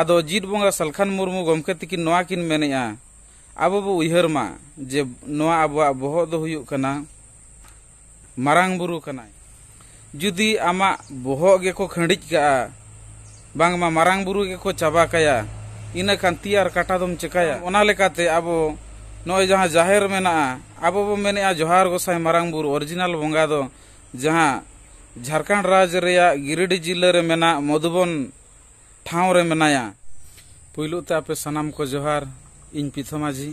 अद जीत बंगा सालखान मुरमु गमके तकिन मेनेगा अब बो उमा जे अब बहुत होना मारंग बुना जुदी आम बहुत गे खड़ी का बांगमा मारंग बु को चाबा कया इनखान ती और काटा दम चेकाते अब नहाँ जहर मेना अब बो मे जहार गसाई मारंग बु ओरिजिनल बंगा दो जहाँ झारखंड राज्य गिरिडीह जिले मेना मधुबन ठावरे मेना पुलुते आप सनाम को जोहार इन पीथो माजी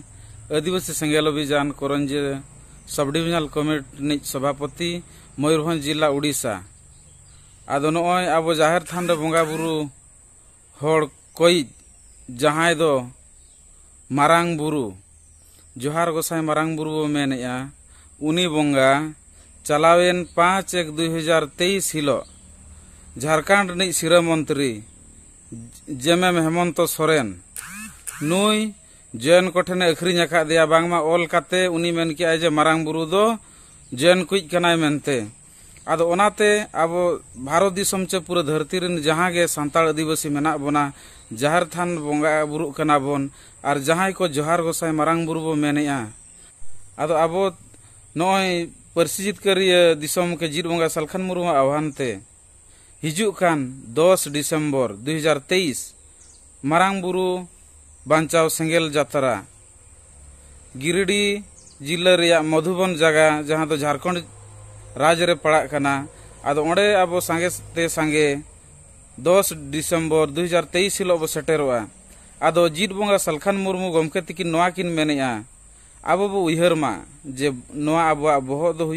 आदिवासी संगेल अभियान करंजे सब डिविजनल कमिटी सभापति मयूरभ जिला उड़ीसा अद नए अब जहर थान बंगा बुरु कोई जहां दो मारांग बुरु जोहार गसाई मारांग बुरु मेन उनी बंगा चलावेन पांच एक दुई हजार तेईस हिल झारखंड सिरा मंत्री जेमेम हेमंत सोरेन नई जैन को अखरी अखा ऑल काते उनी मेन के जे मारांग बुरु दो जैन कुछ मेनते अदाते अब भारत दिसम चे पूरा धरती रिन जहां गे सांताल आदिवासी मेना बोना जहार थान बंगा बुरु कना बोन और जहां को जहार गोसाय मारंग बुरु बो मेनेया अद अब नोय परसी जित करी दिसम के जीर बंगा सलखन मुरु आह्वान ते हजूकान दस डिसेम्बर दुहजार तेईस मारंग बु बचाव सेगल जतरा गिरिडी जिले मधुबन जगह जहां तो झारखंड राज्य पड़ा अब अड़े अब सागे सागे दस डिसेम्बर दुहजार तेईस हिल बो सेटर अद जीत बंगा सालखान मुरमु गमके तीन मेनेगा अब बो उमा जे अब बहुत दो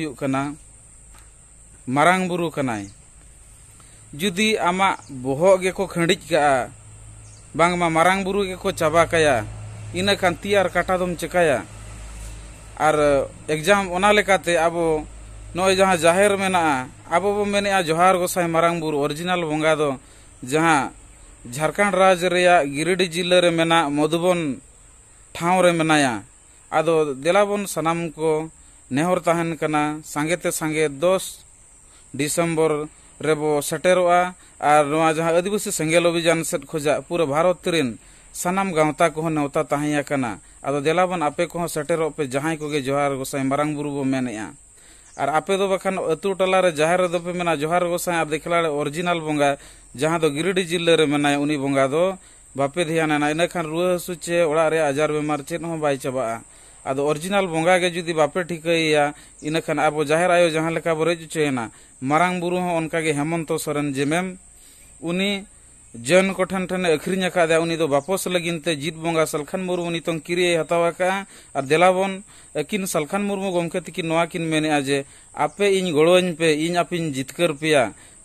मारंग बुन जुदी आम बहे को खड़ी कांगमा मारंग बु को चाबा इनखान ती और काटा दम चेकाय और एग्जाम अब नहाँ जहर मे अब मेने जोहार गसाई मारंग बु ओरिजिनल बंगा दो जहाँ झारखंड राज्य गिरिडी जिले रे मेना मधुबन ठावरे मेना अद देलाबन सनाम को नेहर तहन करना संगेते संगे दस डिसेम्बर रेब सेटर और आदिवासी सेगेल अभिजान सेट खोजा पूरा भारत रेन सामान गाँवता को नौता तहयकना अब दलाबन आपे को सेटर पे जहाँ को जोहार गोसाई मारंग बु बन और आपे बखान अतु टलारे जहाँ रेपे मे जोहार गोसाई आप देखला ओरिजिनल बंगा जहाँ गिरिडी जिले में मेना उन्नी बंगा बापे ध्यान इन खान रुआ हसू चे ओर आजार बेमार चेहर बै चाबा अब बंगे बोंगा के जुदी बापे ठिकया इनखान अब जाहिर आयो जहां बो रज चेना मारांग बुरु अनका हेमंत सोरेन जेमेम उनी जन को ठन अखरिन अकादा उनी दो जीत बोंगा सालखान मुरमु नित क्रिय हतावा का और देलाबन किन सलखन मुर्मू गोमके तिकी किन मेने जे आपे इन गोड़ोइन पे इन आपिन जितकर पे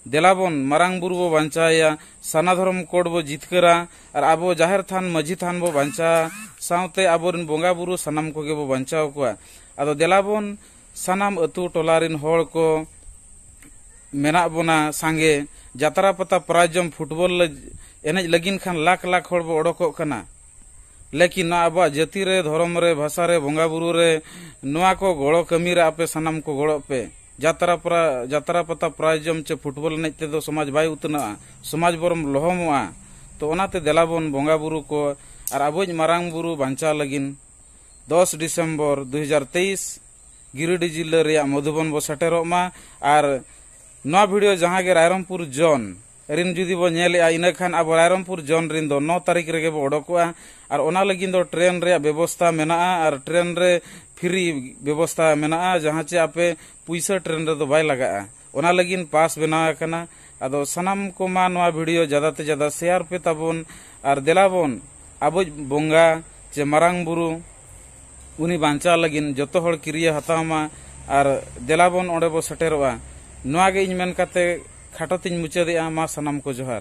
ᱫᱮᱞᱟᱵᱚᱱ ᱢᱟᱨᱟᱝ ᱵᱩᱨᱩ ᱵᱚ ᱵᱟᱧᱪᱟᱣᱮᱭᱟ ᱥᱟᱱᱟ ᱫᱷᱚᱨᱚᱢ ᱠᱳᱰ ᱵᱚ ᱡᱤᱛᱠᱟᱹᱨᱟ ᱟᱨ ᱟᱵᱚ ᱡᱟᱦᱮᱨ ᱛᱷᱟᱱ ᱢᱟᱹᱡᱷᱤ ᱛᱷᱟᱱ ᱵᱚ ᱵᱟᱧᱪᱟᱣᱟ ᱥᱟᱶᱛᱮ ᱟᱵᱚᱨᱮᱱ ᱵᱚᱸᱜᱟ ᱵᱩᱨᱩ ᱥᱟᱱᱟᱢ ᱠᱚᱜᱮ ᱵᱚ ᱵᱟᱧᱪᱟᱣ ᱠᱚᱣᱟ ᱟᱫᱚ ᱫᱮᱞᱟᱵᱚᱱ ᱥᱟᱱᱟᱢ ᱟᱹᱛᱩ ᱴᱚᱞᱟ ᱨᱮᱱ ᱦᱚᱲ ᱠᱚ ᱢᱮᱱᱟᱜ ᱵᱚᱱᱟ ᱥᱟᱸᱜᱮ ᱡᱟᱛᱨᱟ ᱯᱟᱛᱟ ᱯᱨᱟᱭᱡᱚᱢ ᱯᱷᱩᱴᱵᱚᱞ ᱮᱱᱮᱡ ᱞᱟᱹᱜᱤᱫ ᱠᱷᱟᱱ ᱞᱟᱠᱷ ᱞᱟᱠᱷ ᱦᱚᱲ ᱵᱚ ᱚᱰᱚᱠᱚᱜ ᱠᱟᱱᱟ लेकिन ना अब जाति रे धर्म रे भाषा रे बंगा बुरु रे नुआ को गोड़ो कमी रे आपे सनम को गोड़ो पे ᱡᱟᱛᱨᱟ ᱯᱨᱟ ᱡᱟᱛᱨᱟ ᱯᱟᱛᱟ ᱯᱨᱟᱭᱡᱚᱢ ᱪᱮ ᱯᱷᱩᱴᱵᱚᱞ ᱮᱱᱮᱡ ᱛᱮᱫᱚ ᱥᱚᱢᱟᱡᱽ ᱵᱟᱭ ᱩᱛᱱᱟᱹᱜᱼᱟ ᱥᱚᱢᱟᱡᱽ ᱵᱚᱨᱚᱢ ᱞᱚᱦᱚᱢᱚᱜᱼᱟ ᱛᱚ ᱚᱱᱟᱛᱮ ᱫᱮᱞᱟᱵᱚᱱ ᱵᱚᱸᱜᱟ ᱵᱩᱨᱩ ᱠᱚ ᱟᱨ ᱟᱵᱚᱭᱤᱡ ᱢᱟᱨᱟᱝ ᱵᱩᱨᱩ ᱵᱟᱧᱪᱟᱣ ᱞᱟᱹᱜᱤᱫ ᱫᱚᱥ ᱰᱤᱥᱮᱢᱵᱚᱨ ᱫᱩ ᱦᱟᱡᱟᱨ ᱛᱮᱭᱤᱥ ᱜᱤᱨᱤᱰᱤ ᱡᱤᱞᱟᱹ ᱨᱮᱭᱟᱜ ᱢᱚᱫᱷᱩᱵᱚᱱ ᱵᱚ ᱥᱮᱴᱮᱨᱚᱜ ᱢᱟ ᱟᱨ ᱱᱚᱣᱟ ᱵᱷᱤᱰᱤᱭᱳ ᱡᱟᱦᱟᱸ ᱜᱮ ᱨᱟᱭᱨᱚᱢᱯᱩᱨ ᱡᱚᱱ रिन जुदी बो ने इनखान अब रामपुर जोन रिन दो नौ तारीख रेगे उडोकआ और ओना लगिन दो ट्रेन रे व्यवस्था मेना और ट्रेन रे फ्री व्यवस्था मेना जहां चे आपे पैसा ट्रेन रे दो बाय लगा ओना लगिन पास बनाकना अदो सनम को मा नोआ वीडियो ज्यादा ते ज्यादा शेयर पे ताबोन और देलाबोन अब बोंगा जे मरांग बुरु उनी बांचा लगिन जतो हड़ क्रिया हतामा और देलाबोन ओडे बो सटेरवा नोआ इन मेन काते खाटा तीन मुचादे मा सामान को जोहार